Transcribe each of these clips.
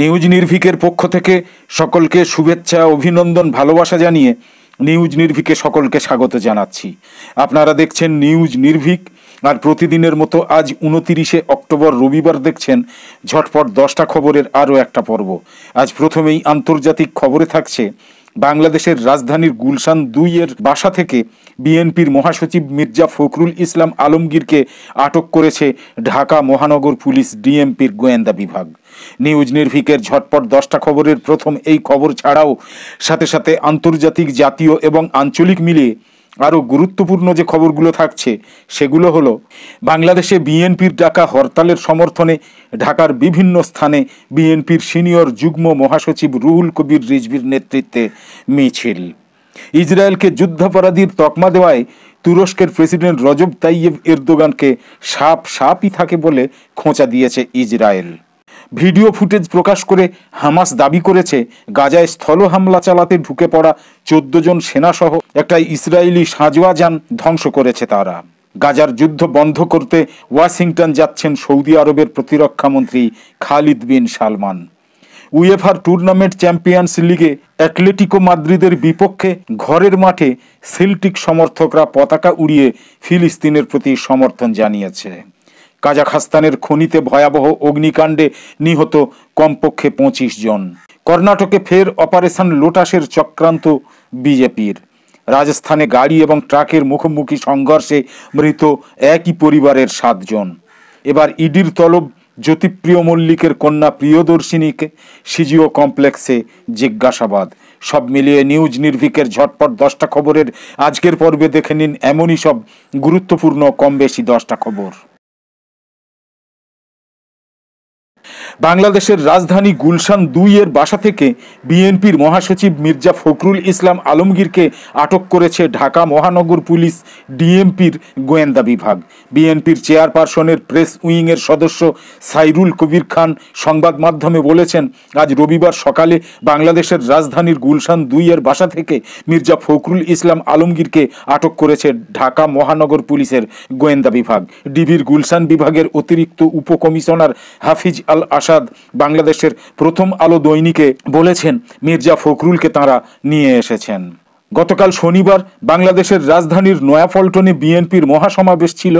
news নির্ভিকের পক্ষ থেকে সকলকে শুভেচ্ছা অভিনন্দন ভালোবাসা জানিয়ে নিউজ নির্ভিকে সকলকে স্বাগত জানাচ্ছি আপনারা দেখছেন নিউজ নির্ভিক আর প্রতিদিনের মতো আজ উনতিরিশে অক্টোবর রবিবার দেখছেন ঝটপট দশটা খবরের আরও একটা পর্ব আজ প্রথমেই আন্তর্জাতিক খবরে থাকছে বাংলাদেশের রাজধানীর গুলশান দুইয়ের বাসা থেকে বিএনপির মহাসচিব মির্জা ফখরুল ইসলাম আলমগীরকে আটক করেছে ঢাকা মহানগর পুলিশ ডিএমপির গোয়েন্দা বিভাগ নিউজ নির্ভিকের ঝটপট দশটা খবরের প্রথম এই খবর ছাড়াও সাথে সাথে আন্তর্জাতিক জাতীয় এবং আঞ্চলিক মিলিয়ে আরও গুরুত্বপূর্ণ যে খবরগুলো থাকছে সেগুলো হলো বাংলাদেশে বিএনপির ডাকা হরতালের সমর্থনে ঢাকার বিভিন্ন স্থানে বিএনপির সিনিয়র যুগ্ম মহাসচিব রুহুল কবির রিজভির নেতৃত্বে মিছিল ইসরায়েলকে যুদ্ধাপরাধীর তকমা দেওয়ায় তুরস্কের প্রেসিডেন্ট রজব তাইয়েব এরদোগানকে সাপ সাপই থাকে বলে খোঁচা দিয়েছে ইসরায়েল ভিডিও ফুটেজ প্রকাশ করে হামাস দাবি করেছে গাজায় স্থল হামলা চালাতে ঢুকে পড়া চোদ্দ জন সেনাসহ একটা ইসরায়েলি সাজোয়া যান ধ্বংস করেছে তারা গাজার যুদ্ধ বন্ধ করতে ওয়াশিংটন যাচ্ছেন সৌদি আরবের প্রতিরক্ষামন্ত্রী খালিদ বিন সালমান উয়েফার টুর্নামেন্ট চ্যাম্পিয়ন্স লিগে অ্যাটলেটিকো মাদ্রিদের বিপক্ষে ঘরের মাঠে সেলটিক সমর্থকরা পতাকা উড়িয়ে ফিলিস্তিনের প্রতি সমর্থন জানিয়েছে কাজাখাস্তানের খনিতে ভয়াবহ অগ্নিকাণ্ডে নিহত কমপক্ষে পঁচিশ জন কর্ণাটকে ফের অপারেশন লোটাসের চক্রান্ত বিজেপির রাজস্থানে গাড়ি এবং ট্রাকের মুখোমুখি সংঘর্ষে মৃত একই পরিবারের সাতজন এবার ইডির তলব জ্যোতিপ্রিয় মল্লিকের কন্যা প্রিয়দর্শিনীকে সিজিও কমপ্লেক্সে জিজ্ঞাসাবাদ সব মিলিয়ে নিউজ নির্ভিকের ঝটপট দশটা খবরের আজকের পর্বে দেখে নিন এমনই সব গুরুত্বপূর্ণ কম বেশি দশটা খবর বাংলাদেশের রাজধানী গুলশান দুই এর বাসা থেকে বিএনপির মহাসচিব মির্জা ফখরুল ইসলাম আলমগীরকে আটক করেছে ঢাকা মহানগর পুলিশ ডিএমপির গোয়েন্দা বিভাগ বিএনপির চেয়ারপারসনের প্রেস উইং এর সদস্য সাইরুল কবির খান সংবাদ মাধ্যমে বলেছেন আজ রবিবার সকালে বাংলাদেশের রাজধানীর গুলশান দুই এর বাসা থেকে মির্জা ফখরুল ইসলাম আলমগীরকে আটক করেছে ঢাকা মহানগর পুলিশের গোয়েন্দা বিভাগ ডিবির গুলশান বিভাগের অতিরিক্ত উপকমিশনার হাফিজ আল আল আসাদ বাংলাদেশের প্রথম আলো দৈনিকে বলেছেন মির্জা ফখরুলকে তাঁরা নিয়ে এসেছেন গতকাল শনিবার বাংলাদেশের রাজধানীর নয়াপল্টনে বিএনপির মহাসমাবেশ ছিল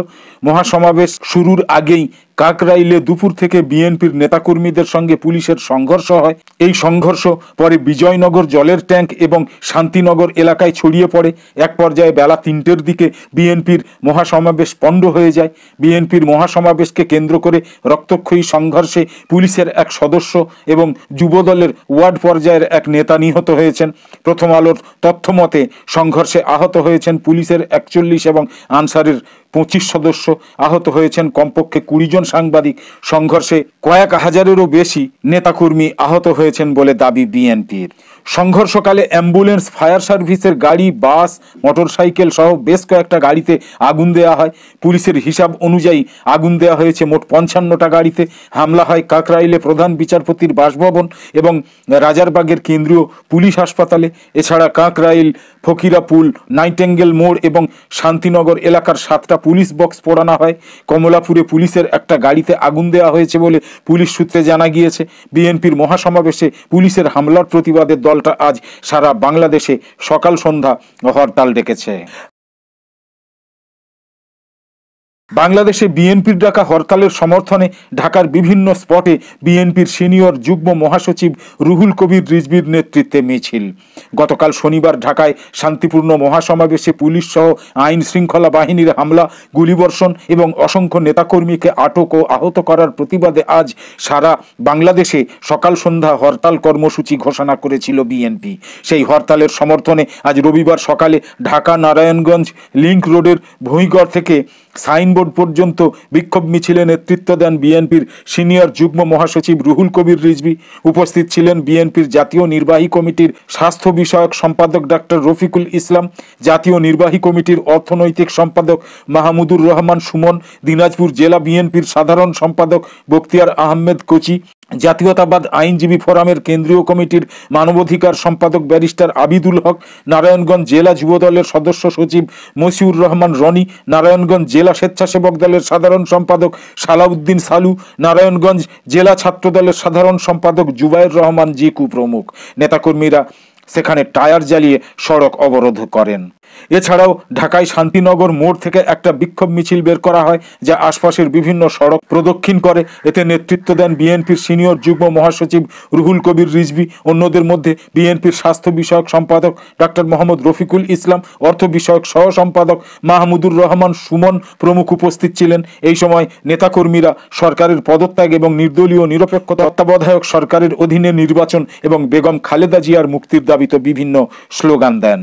মহাসমাবেশ শুরুর আগেই কাকরাইলে দুপুর থেকে বিএনপির নেতাকর্মীদের সঙ্গে পুলিশের সংঘর্ষ হয় এই সংঘর্ষ পরে বিজয়নগর জলের ট্যাঙ্ক এবং শান্তিনগর এলাকায় ছড়িয়ে পড়ে এক পর্যায়ে বেলা তিনটের দিকে বিএনপির মহাসমাবেশ পণ্ড হয়ে যায় বিএনপির মহাসমাবেশকে কেন্দ্র করে রক্তক্ষয়ী সংঘর্ষে পুলিশের এক সদস্য এবং যুবদলের ওয়ার্ড পর্যায়ের এক নেতা নিহত হয়েছেন প্রথম আলোর তথ্যমতে সংঘর্ষে আহত হয়েছেন পুলিশের একচল্লিশ এবং আনসারের পঁচিশ সদস্য আহত হয়েছেন কমপক্ষে কুড়ি জন সাংবাদিক সংঘর্ষে কয়েক হাজারেরও বেশি নেতাকর্মী আহত হয়েছেন বলে দাবি বিএনপির সংঘর্ষকালে অ্যাম্বুলেন্স ফায়ার সার্ভিসের গাড়ি বাস মোটরসাইকেল সহ বেশ কয়েকটা গাড়িতে আগুন দেওয়া হয় পুলিশের হিসাব অনুযায়ী আগুন দেওয়া হয়েছে মোট পঞ্চান্নটা গাড়িতে হামলা হয় কাকরাইলে প্রধান বিচারপতির বাসভবন এবং রাজারবাগের কেন্দ্রীয় পুলিশ হাসপাতালে এছাড়া কাকরাইল ফকিরাপুল নাইটেঙ্গেল মোড় এবং শান্তিনগর এলাকার সাতটা পুলিশ বক্স পোড়ানো হয় কমলাপুরে পুলিশের একটা গাড়িতে আগুন দেওয়া হয়েছে বলে পুলিশ সূত্রে জানা গিয়েছে বিএনপির মহাসমাবেশে পুলিশের হামলার প্রতিবাদের দলটা আজ সারা বাংলাদেশে সকাল সন্ধ্যা হরতাল ডেকেছে বাংলাদেশে বিএনপির ডাকা হরতালের সমর্থনে ঢাকার বিভিন্ন স্পটে বিএনপির সিনিয়র যুগ্ম মহাসচিব রুহুল কবির রিজবির নেতৃত্বে মিছিল গতকাল শনিবার ঢাকায় শান্তিপূর্ণ মহাসমাবেশে পুলিশ সহ আইন শৃঙ্খলা বাহিনীর হামলা গুলিবর্ষণ এবং অসংখ্য নেতাকর্মীকে আটক ও আহত করার প্রতিবাদে আজ সারা বাংলাদেশে সকাল সন্ধ্যা হরতাল কর্মসূচি ঘোষণা করেছিল বিএনপি সেই হরতালের সমর্থনে আজ রবিবার সকালে ঢাকা নারায়ণগঞ্জ লিংক রোডের ভূঁইগড় থেকে সাইনবোর্ড পর্যন্ত বিক্ষোভ মিছিলে নেতৃত্ব দেন বিএনপির সিনিয়র যুগ্ম মহাসচিব রুহুল কবির রিজবি উপস্থিত ছিলেন বিএনপির জাতীয় নির্বাহী কমিটির স্বাস্থ্য বিষয়ক সম্পাদক ডাক্তার রফিকুল ইসলাম জাতীয় নির্বাহী কমিটির অর্থনৈতিক সম্পাদক মাহমুদুর রহমান সুমন দিনাজপুর জেলা বিএনপির সাধারণ সম্পাদক বক্তিয়ার আহমেদ কচি জাতীয়তাবাদ আইনজীবী ফোরামের কেন্দ্রীয় কমিটির মানবাধিকার সম্পাদক ব্যারিস্টার আবিদুল হক নারায়ণগঞ্জ জেলা যুবদলের সদস্য সচিব মসিউর রহমান রনি নারায়ণগঞ্জ জেলা স্বেচ্ছাসেবক দলের সাধারণ সম্পাদক সালাউদ্দিন সালু নারায়ণগঞ্জ জেলা ছাত্র দলের সাধারণ সম্পাদক জুবায়ের রহমান জিকু প্রমুখ নেতাকর্মীরা সেখানে টায়ার জ্বালিয়ে সড়ক অবরোধ করেন এছাড়াও ঢাকায় শান্তিনগর মোড় থেকে একটা বিক্ষোভ মিছিল বের করা হয় যা আশপাশের বিভিন্ন সড়ক প্রদক্ষিণ করে এতে নেতৃত্ব দেন বিএনপির সিনিয়র যুগ্ম মহাসচিব রুহুল কবির রিজভি অন্যদের মধ্যে বিএনপির স্বাস্থ্য বিষয়ক সম্পাদক ডাক্তার মোহাম্মদ রফিকুল ইসলাম অর্থ বিষয়ক সহ সম্পাদক মাহমুদুর রহমান সুমন প্রমুখ উপস্থিত ছিলেন এই সময় নেতাকর্মীরা সরকারের পদত্যাগ এবং নির্দলীয় নিরপেক্ষ তত্ত্বাবধায়ক সরকারের অধীনে নির্বাচন এবং বেগম খালেদা জিয়ার মুক্তির দাবিতে বিভিন্ন স্লোগান দেন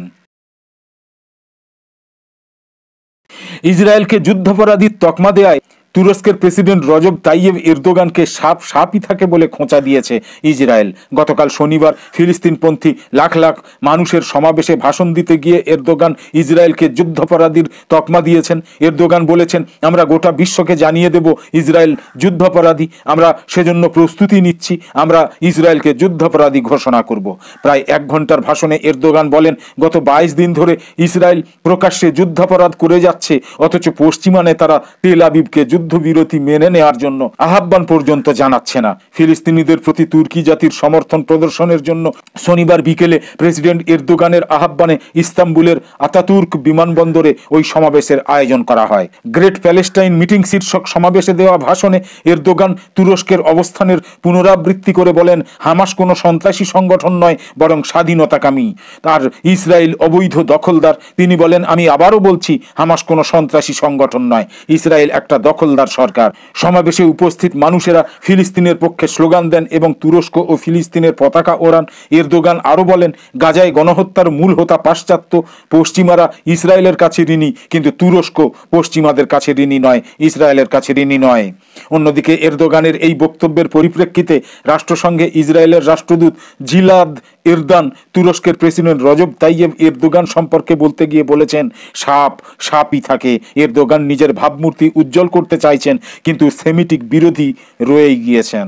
ইসরায়েলকে যুদ্ধাপরাধীর তকমা দেয় তুরস্কের প্রেসিডেন্ট রজব তাইয়েব এরদোগানকে সাপ সাপই থাকে বলে খোঁচা দিয়েছে ইসরায়েল গতকাল শনিবার ফিলিস্তিনপন্থী লাখ লাখ মানুষের সমাবেশে ভাষণ দিতে গিয়ে এরদোগান ইসরায়েলকে যুদ্ধাপরাধীর তকমা দিয়েছেন এরদোগান বলেছেন আমরা গোটা বিশ্বকে জানিয়ে দেব ইসরায়েল যুদ্ধাপরাধী আমরা সেজন্য প্রস্তুতি নিচ্ছি আমরা ইসরায়েলকে যুদ্ধাপরাধী ঘোষণা করব প্রায় এক ঘন্টার ভাষণে এরদোগান বলেন গত বাইশ দিন ধরে ইসরায়েল প্রকাশ্যে যুদ্ধাপরাধ করে যাচ্ছে অথচ পশ্চিমা নেতারা তেল আবিবকে যুদ্ধ যুদ্ধবিরতি মেনে নেওয়ার জন্য আহ্বান পর্যন্ত জানাচ্ছে না ফিলিস্তিনিদের প্রতি তুর্কি জাতির সমর্থন প্রদর্শনের জন্য শনিবার বিকেলে প্রেসিডেন্ট এরদোগানের আহ্বানে ইস্তাম্বুলের আতাতুর্ক বিমানবন্দরে ওই সমাবেশের আয়োজন করা হয় গ্রেট প্যালেস্টাইন মিটিং শীর্ষক সমাবেশে দেওয়া ভাষণে এরদোগান তুরস্কের অবস্থানের পুনরাবৃত্তি করে বলেন হামাস কোনো সন্ত্রাসী সংগঠন নয় বরং স্বাধীনতাকামী তার ইসরায়েল অবৈধ দখলদার তিনি বলেন আমি আবারও বলছি হামাস কোনো সন্ত্রাসী সংগঠন নয় ইসরায়েল একটা দখল হাসনাল্লার সরকার সমাবেশে উপস্থিত মানুষেরা ফিলিস্তিনের পক্ষে স্লোগান দেন এবং তুরস্ক ও ফিলিস্তিনের পতাকা ওড়ান এরদোগান আরও বলেন গাজায় গণহত্যার মূল হোতা পাশ্চাত্য পশ্চিমারা ইসরায়েলের কাছে ঋণী কিন্তু তুরস্ক পশ্চিমাদের কাছে ঋণী নয় ইসরায়েলের কাছে ঋণী নয় অন্যদিকে এরদোগানের এই বক্তব্যের পরিপ্রেক্ষিতে রাষ্ট্রসংঘে ইসরায়েলের রাষ্ট্রদূত জিলাদ এরদান তুরস্কের প্রেসিডেন্ট রজব তাইয়েব এরদোগান সম্পর্কে বলতে গিয়ে বলেছেন সাপ সাপই থাকে এরদোগান নিজের ভাবমূর্তি উজ্জ্বল করতে চাইছেন কিন্তু সেমিটিক বিরোধী রয়ে গিয়েছেন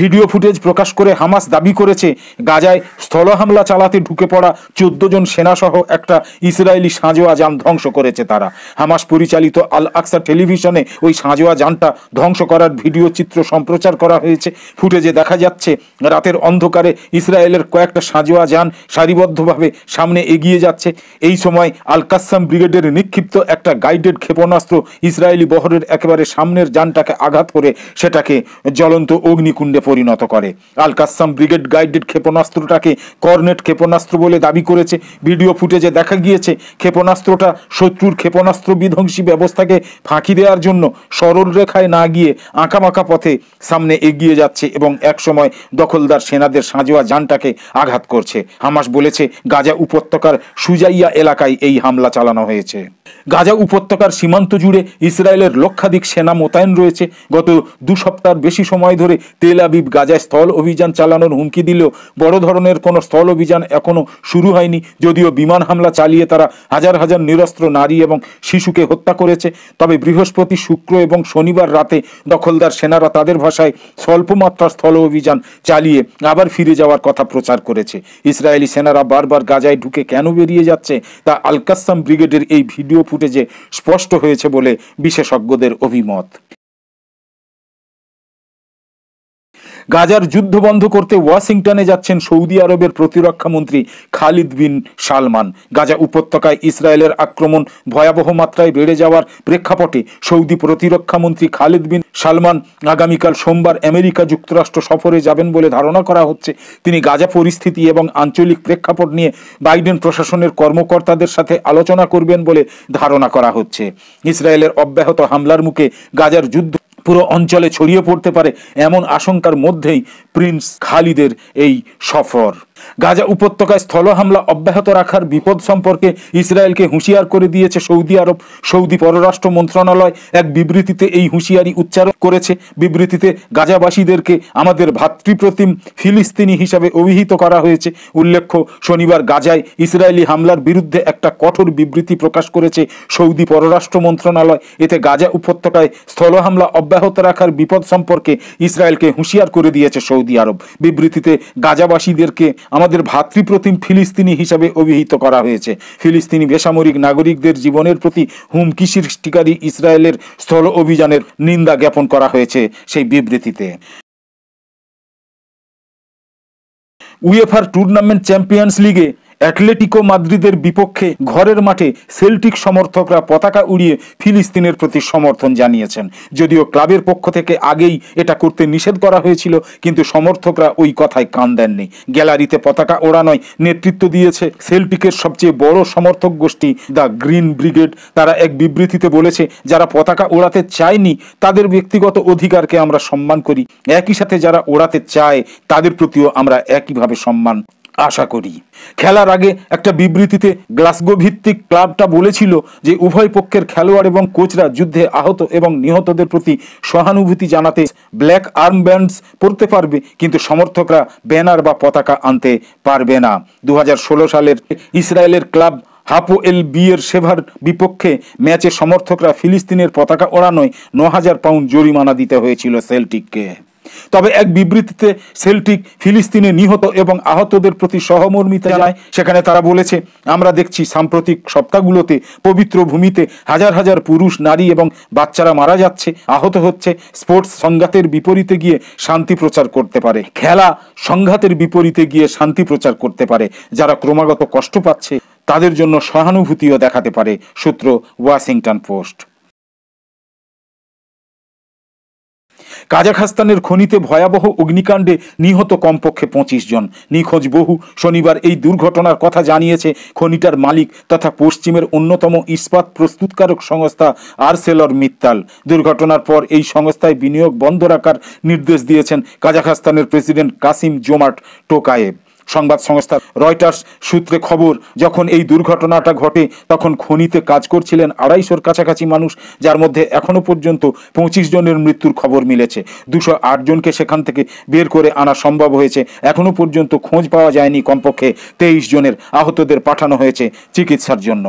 ভিডিও ফুটেজ প্রকাশ করে হামাস দাবি করেছে গাজায় স্থল হামলা চালাতে ঢুকে পড়া চোদ্দ জন সেনাসহ একটা ইসরায়েলি সাঁজোয়া যান ধ্বংস করেছে তারা হামাস পরিচালিত আল আকসা টেলিভিশনে ওই সাঁজোয়া যানটা ধ্বংস করার ভিডিও চিত্র সম্প্রচার করা হয়েছে ফুটেজে দেখা যাচ্ছে রাতের অন্ধকারে ইসরায়েলের কয়েকটা সাঁজোয়া যান সারিবদ্ধভাবে সামনে এগিয়ে যাচ্ছে এই সময় আল কাসাম ব্রিগেডের নিক্ষিপ্ত একটা গাইডেড ক্ষেপণাস্ত্র ইসরায়েলি বহরের একেবারে সামনের যানটাকে আঘাত করে সেটাকে জ্বলন্ত অগ্নিকুণ্ডে পরিণত করে আল কাসাম ব্রিগেড গাইডেড ক্ষেপণাস্ত্রটাকে কর্নেট ক্ষেপণাস্ত্র বলে দাবি করেছে ভিডিও ফুটেজে দেখা গিয়েছে ক্ষেপণাস্ত্রটা শত্রুর ক্ষেপণাস্ত্র বিধ্বংসী ব্যবস্থাকে ফাঁকি দেওয়ার জন্য সরল রেখায় না গিয়ে আঁকামাকা পথে সামনে এগিয়ে যাচ্ছে এবং একসময় দখলদার সেনাদের সাঁজোয়া যানটাকে আঘাত করছে হামাস বলেছে গাজা উপত্যকার সুজাইয়া এলাকায় এই হামলা চালানো হয়েছে গাজা উপত্যকার সীমান্ত জুড়ে ইসরায়েলের লক্ষাধিক সেনা মোতায়েন রয়েছে গত দু সপ্তাহের বেশি সময় ধরে তেল আবিব গাজায় স্থল অভিযান চালানোর হুমকি দিলেও বড় ধরনের কোনো স্থল অভিযান এখনও শুরু হয়নি যদিও বিমান হামলা চালিয়ে তারা হাজার হাজার নিরস্ত্র নারী এবং শিশুকে হত্যা করেছে তবে বৃহস্পতি শুক্র এবং শনিবার রাতে দখলদার সেনারা তাদের ভাষায় স্বল্পমাত্রার স্থল অভিযান চালিয়ে আবার ফিরে যাওয়ার কথা প্রচার করেছে ইসরায়েলি সেনারা বারবার গাজায় ঢুকে কেন বেরিয়ে যাচ্ছে তা আলকাসাম ব্রিগেডের এই ভিডিও ভিডিও ফুটেজে স্পষ্ট হয়েছে বলে বিশেষজ্ঞদের অভিমত গাজার যুদ্ধ বন্ধ করতে ওয়াশিংটনে যাচ্ছেন সৌদি আরবের প্রতিরক্ষামন্ত্রী খালিদ বিন সালমান গাজা উপত্যকায় ইসরায়েলের আক্রমণ ভয়াবহ মাত্রায় বেড়ে যাওয়ার প্রেক্ষাপটে সৌদি প্রতিরক্ষামন্ত্রী খালিদ বিন সালমান আগামীকাল সোমবার আমেরিকা যুক্তরাষ্ট্র সফরে যাবেন বলে ধারণা করা হচ্ছে তিনি গাজা পরিস্থিতি এবং আঞ্চলিক প্রেক্ষাপট নিয়ে বাইডেন প্রশাসনের কর্মকর্তাদের সাথে আলোচনা করবেন বলে ধারণা করা হচ্ছে ইসরায়েলের অব্যাহত হামলার মুখে গাজার যুদ্ধ পুরো অঞ্চলে ছড়িয়ে পড়তে পারে এমন আশঙ্কার মধ্যেই প্রিন্স খালিদের এই সফর গাজা উপত্যকায় স্থল হামলা অব্যাহত রাখার বিপদ সম্পর্কে ইসরায়েলকে হুঁশিয়ার করে দিয়েছে সৌদি আরব সৌদি পররাষ্ট্র মন্ত্রণালয় এক বিবৃতিতে এই হুঁশিয়ারি উচ্চারণ করেছে বিবৃতিতে গাজাবাসীদেরকে আমাদের ভাতৃপ্রতিম ফিলিস্তিনি হিসাবে অভিহিত করা হয়েছে উল্লেখ্য শনিবার গাজায় ইসরায়েলি হামলার বিরুদ্ধে একটা কঠোর বিবৃতি প্রকাশ করেছে সৌদি পররাষ্ট্র মন্ত্রণালয় এতে গাজা উপত্যকায় স্থল হামলা অব্যাহত রাখার বিপদ সম্পর্কে ইসরায়েলকে হুঁশিয়ার করে দিয়েছে সৌদি আরব বিবৃতিতে গাজাবাসীদেরকে আমাদের ভাতৃপ্রতিম ফিলিস্তিনি হিসাবে অভিহিত করা হয়েছে ফিলিস্তিনি বেসামরিক নাগরিকদের জীবনের প্রতি হুমকি সৃষ্টিকারী ইসরায়েলের স্থল অভিযানের নিন্দা জ্ঞাপন করা হয়েছে সেই বিবৃতিতে উয়েফার টুর্নামেন্ট চ্যাম্পিয়ন্স লিগে অ্যাটলেটিকো মাদ্রিদের বিপক্ষে ঘরের মাঠে সেল্টিক সমর্থকরা পতাকা উড়িয়ে ফিলিস্তিনের প্রতি সমর্থন জানিয়েছেন যদিও ক্লাবের পক্ষ থেকে আগেই এটা করতে নিষেধ করা হয়েছিল কিন্তু সমর্থকরা ওই কথায় কান দেননি গ্যালারিতে পতাকা ওড়ানোয় নেতৃত্ব দিয়েছে সেল্টিকের সবচেয়ে বড় সমর্থক গোষ্ঠী দ্য গ্রিন ব্রিগেড তারা এক বিবৃতিতে বলেছে যারা পতাকা ওড়াতে চায়নি তাদের ব্যক্তিগত অধিকারকে আমরা সম্মান করি একই সাথে যারা ওড়াতে চায় তাদের প্রতিও আমরা একইভাবে সম্মান আশা করি খেলার আগে একটা বিবৃতিতে গ্লাসগো ভিত্তিক ক্লাবটা বলেছিল যে উভয় পক্ষের খেলোয়াড় এবং কোচরা যুদ্ধে আহত এবং নিহতদের প্রতি সহানুভূতি জানাতে ব্ল্যাক আর্ম ব্যান্ডস পরতে পারবে কিন্তু সমর্থকরা ব্যানার বা পতাকা আনতে পারবে না দু সালের ইসরায়েলের ক্লাব হাপো এল বিয়ের সেভার বিপক্ষে ম্যাচে সমর্থকরা ফিলিস্তিনের পতাকা ওড়ানোয় ন হাজার পাউন্ড জরিমানা দিতে হয়েছিল সেলটিককে তবে এক বিবৃতিতে সেলটিক ফিলিস্তিনে নিহত এবং আহতদের প্রতি সহমর্মিতা জানায় সেখানে তারা বলেছে আমরা দেখছি সাম্প্রতিক সপ্তাহগুলোতে পবিত্র ভূমিতে হাজার হাজার পুরুষ নারী এবং বাচ্চারা মারা যাচ্ছে আহত হচ্ছে স্পোর্টস সংঘাতের বিপরীতে গিয়ে শান্তি প্রচার করতে পারে খেলা সংঘাতের বিপরীতে গিয়ে শান্তি প্রচার করতে পারে যারা ক্রমাগত কষ্ট পাচ্ছে তাদের জন্য সহানুভূতিও দেখাতে পারে সূত্র ওয়াশিংটন পোস্ট কাজাখাস্তানের খনিতে ভয়াবহ অগ্নিকাণ্ডে নিহত কমপক্ষে পঁচিশ জন নিখোঁজ বহু শনিবার এই দুর্ঘটনার কথা জানিয়েছে খনিটার মালিক তথা পশ্চিমের অন্যতম ইস্পাত প্রস্তুতকারক সংস্থা আরসেলর মিত্তাল দুর্ঘটনার পর এই সংস্থায় বিনিয়োগ বন্ধ রাখার নির্দেশ দিয়েছেন কাজাখাস্তানের প্রেসিডেন্ট কাসিম জোমাট টোকায়েব সংবাদ সংস্থা রয়টার্স সূত্রে খবর যখন এই দুর্ঘটনাটা ঘটে তখন খনিতে কাজ করছিলেন আড়াইশোর কাছাকাছি মানুষ যার মধ্যে এখনও পর্যন্ত পঁচিশ জনের মৃত্যুর খবর মিলেছে দুশো জনকে সেখান থেকে বের করে আনা সম্ভব হয়েছে এখনও পর্যন্ত খোঁজ পাওয়া যায়নি কমপক্ষে তেইশ জনের আহতদের পাঠানো হয়েছে চিকিৎসার জন্য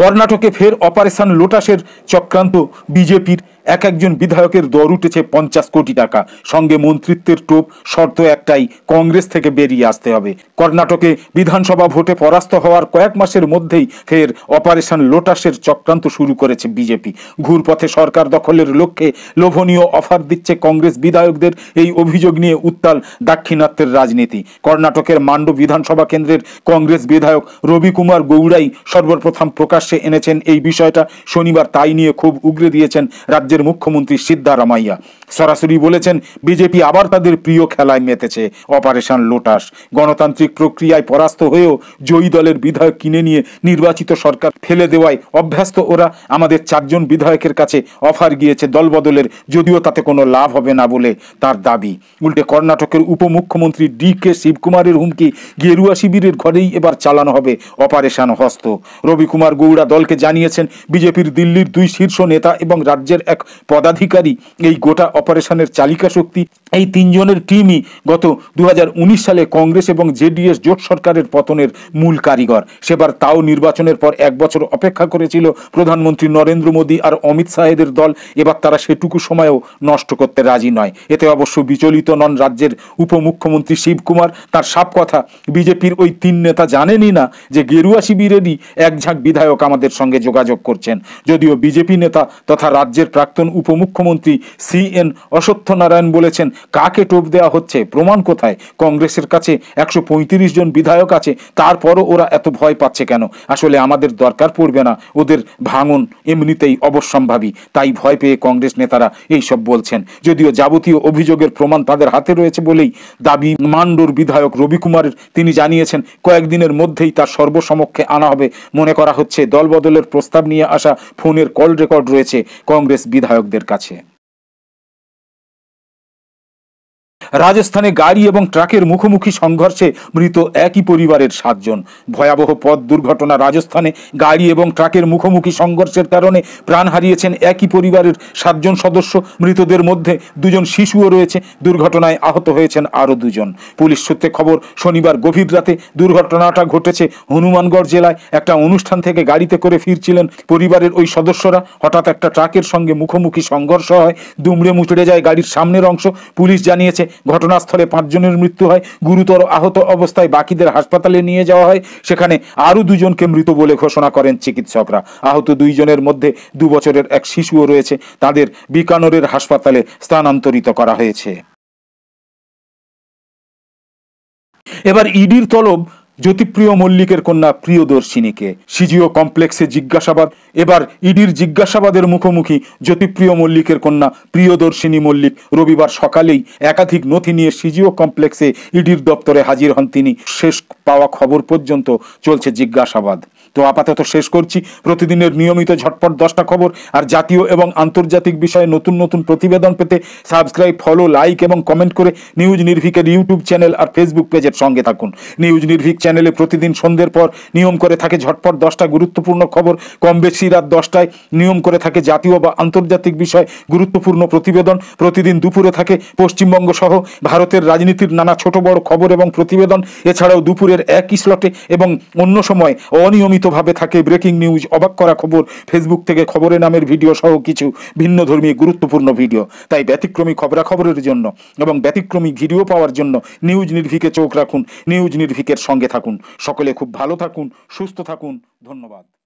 কর্ণাটকে ফের অপারেশন লোটাসের চক্রান্ত বিজেপির এক একজন বিধায়কের দর উঠেছে পঞ্চাশ কোটি টাকা সঙ্গে মন্ত্রিত্বের টোপ শর্ত একটাই কংগ্রেস থেকে বেরিয়ে আসতে হবে কর্ণাটকে বিধানসভা ভোটে পরাস্ত হওয়ার কয়েক মাসের মধ্যেই ফের অপারেশন লোটাসের চক্রান্ত শুরু করেছে বিজেপি ঘুরপথে সরকার দখলের লক্ষ্যে লোভনীয় অফার দিচ্ছে কংগ্রেস বিধায়কদের এই অভিযোগ নিয়ে উত্তাল দাক্ষিণাত্যের রাজনীতি কর্ণাটকের মান্ড বিধানসভা কেন্দ্রের কংগ্রেস বিধায়ক রবি কুমার গৌড়াই সর্বপ্রথম প্রকাশ্যে এনেছেন এই বিষয়টা শনিবার তাই নিয়ে খুব উগরে দিয়েছেন রাজ্য রাজ্যের মুখ্যমন্ত্রী সিদ্ধারামাইয়া সরাসরি বলেছেন বিজেপি আবার তাদের প্রিয় খেলায় মেতেছে অপারেশন লোটাস গণতান্ত্রিক প্রক্রিয়ায় পরাস্ত হয়েও জয়ী দলের বিধায়ক কিনে নিয়ে নির্বাচিত সরকার ফেলে দেওয়ায় অভ্যস্ত ওরা আমাদের চারজন বিধায়কের কাছে অফার গিয়েছে দলবদলের যদিও তাতে কোনো লাভ হবে না বলে তার দাবি উল্টে কর্ণাটকের উপমুখ্যমন্ত্রী ডি কে শিবকুমারের হুমকি গেরুয়া শিবিরের ঘরেই এবার চালানো হবে অপারেশন হস্ত রবি কুমার গৌড়া দলকে জানিয়েছেন বিজেপির দিল্লির দুই শীর্ষ নেতা এবং রাজ্যের এক পদাধিকারী এই গোটা অপারেশনের চালিকা শক্তি এই তিনজনের টিমই গত দু সালে কংগ্রেস এবং জেডিএস জোট সরকারের পতনের মূল কারিগর সেবার তাও নির্বাচনের পর এক বছর অপেক্ষা করেছিল প্রধানমন্ত্রী নরেন্দ্র মোদী আর অমিত শাহেদের দল এবার তারা সেটুকু সময়ও নষ্ট করতে রাজি নয় এতে অবশ্য বিচলিত নন রাজ্যের উপমুখ্যমন্ত্রী শিবকুমার তার সাপ কথা বিজেপির ওই তিন নেতা জানেনই না যে গেরুয়া শিবিরেরই এক ঝাঁক বিধায়ক আমাদের সঙ্গে যোগাযোগ করছেন যদিও বিজেপি নেতা তথা রাজ্যের প্রাক প্রাক্তন উপমুখ্যমন্ত্রী সি এন অশ্বত্থনারায়ণ বলেছেন কাকে টোপ দেওয়া হচ্ছে প্রমাণ কোথায় কংগ্রেসের কাছে একশো জন বিধায়ক আছে তারপরও ওরা এত ভয় পাচ্ছে কেন আসলে আমাদের দরকার পড়বে না ওদের ভাঙন এমনিতেই অবশ্যম্ভাবী তাই ভয় পেয়ে কংগ্রেস নেতারা এই সব বলছেন যদিও যাবতীয় অভিযোগের প্রমাণ তাদের হাতে রয়েছে বলেই দাবি মান্ডোর বিধায়ক রবি কুমারের তিনি জানিয়েছেন কয়েকদিনের মধ্যেই তার সর্বসমক্ষে আনা হবে মনে করা হচ্ছে দলবদলের প্রস্তাব নিয়ে আসা ফোনের কল রেকর্ড রয়েছে কংগ্রেস বিধায়ক বিধায়কদের কাছে রাজস্থানে গাড়ি এবং ট্রাকের মুখোমুখি সংঘর্ষে মৃত একই পরিবারের সাতজন ভয়াবহ পথ দুর্ঘটনা রাজস্থানে গাড়ি এবং ট্রাকের মুখোমুখি সংঘর্ষের কারণে প্রাণ হারিয়েছেন একই পরিবারের সাতজন সদস্য মৃতদের মধ্যে দুজন শিশুও রয়েছে দুর্ঘটনায় আহত হয়েছেন আরও দুজন পুলিশ সূত্রে খবর শনিবার গভীর রাতে দুর্ঘটনাটা ঘটেছে হনুমানগড় জেলায় একটা অনুষ্ঠান থেকে গাড়িতে করে ফিরছিলেন পরিবারের ওই সদস্যরা হঠাৎ একটা ট্রাকের সঙ্গে মুখোমুখি সংঘর্ষ হয় দুমড়ে মুচড়ে যায় গাড়ির সামনের অংশ পুলিশ জানিয়েছে ঘটনাস্থলে পাঁচজনের মৃত্যু হয় গুরুতর আহত অবস্থায় বাকিদের হাসপাতালে নিয়ে যাওয়া হয় সেখানে আরও দুজনকে মৃত বলে ঘোষণা করেন চিকিৎসকরা আহত দুইজনের মধ্যে দু বছরের এক শিশুও রয়েছে তাদের বিকানোরের হাসপাতালে স্থানান্তরিত করা হয়েছে এবার ইডির তলব জ্যোতিপ্রিয় মল্লিকের কন্যা প্রিয়দর্শিনীকে সিজিও কমপ্লেক্সে জিজ্ঞাসাবাদ এবার ইডির জিজ্ঞাসাবাদের মুখোমুখি জ্যোতিপ্রিয় মল্লিকের কন্যা প্রিয়দর্শিনী মল্লিক রবিবার সকালেই একাধিক নথি নিয়ে সিজিও কমপ্লেক্সে ইডির দপ্তরে হাজির হন তিনি শেষ পাওয়া খবর পর্যন্ত চলছে জিজ্ঞাসাবাদ তো আপাতত শেষ করছি প্রতিদিনের নিয়মিত ঝটপট দশটা খবর আর জাতীয় এবং আন্তর্জাতিক বিষয়ে নতুন নতুন প্রতিবেদন পেতে সাবস্ক্রাইব ফলো লাইক এবং কমেন্ট করে নিউজ নির্ভিকের ইউটিউব চ্যানেল আর ফেসবুক পেজের সঙ্গে থাকুন নিউজ নির্ভিক চ্যানেলে প্রতিদিন সন্ধ্যের পর নিয়ম করে থাকে ঝটপট দশটা গুরুত্বপূর্ণ খবর কম বেশি রাত দশটায় নিয়ম করে থাকে জাতীয় বা আন্তর্জাতিক বিষয় গুরুত্বপূর্ণ প্রতিবেদন প্রতিদিন দুপুরে থাকে পশ্চিমবঙ্গ সহ ভারতের রাজনীতির নানা ছোট বড় খবর এবং প্রতিবেদন এছাড়াও দুপুরের একই স্লটে এবং অন্য সময় অনিয়মিত নিয়মিতভাবে থাকে ব্রেকিং নিউজ অবাক করা খবর ফেসবুক থেকে খবরে নামের ভিডিও সহ কিছু ভিন্নধর্মী গুরুত্বপূর্ণ ভিডিও তাই ব্যতিক্রমী খবরাখবরের জন্য এবং ব্যতিক্রমী ভিডিও পাওয়ার জন্য নিউজ নির্ভিকে চোখ রাখুন নিউজ নির্ভিকের সঙ্গে থাকুন সকলে খুব ভালো থাকুন সুস্থ থাকুন ধন্যবাদ